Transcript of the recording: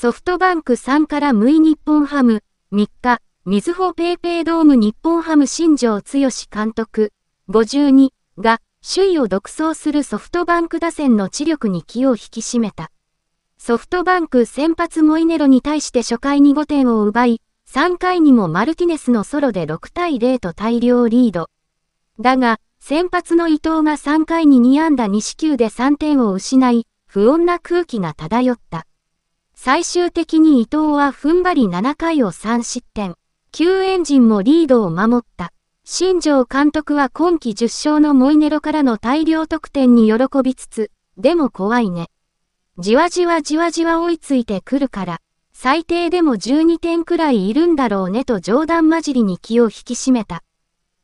ソフトバンク3から6日本ハム、3日、みずほペイペイドーム日本ハム新庄剛志監督、52が、首位を独走するソフトバンク打線の知力に気を引き締めた。ソフトバンク先発モイネロに対して初回に5点を奪い、3回にもマルティネスのソロで6対0と大量リード。だが、先発の伊藤が3回に2安打2四球で3点を失い、不穏な空気が漂った。最終的に伊藤は踏ん張り7回を3失点。救援陣もリードを守った。新庄監督は今季10勝のモイネロからの大量得点に喜びつつ、でも怖いね。じわじわじわじわ追いついてくるから、最低でも12点くらいいるんだろうねと冗談交じりに気を引き締めた。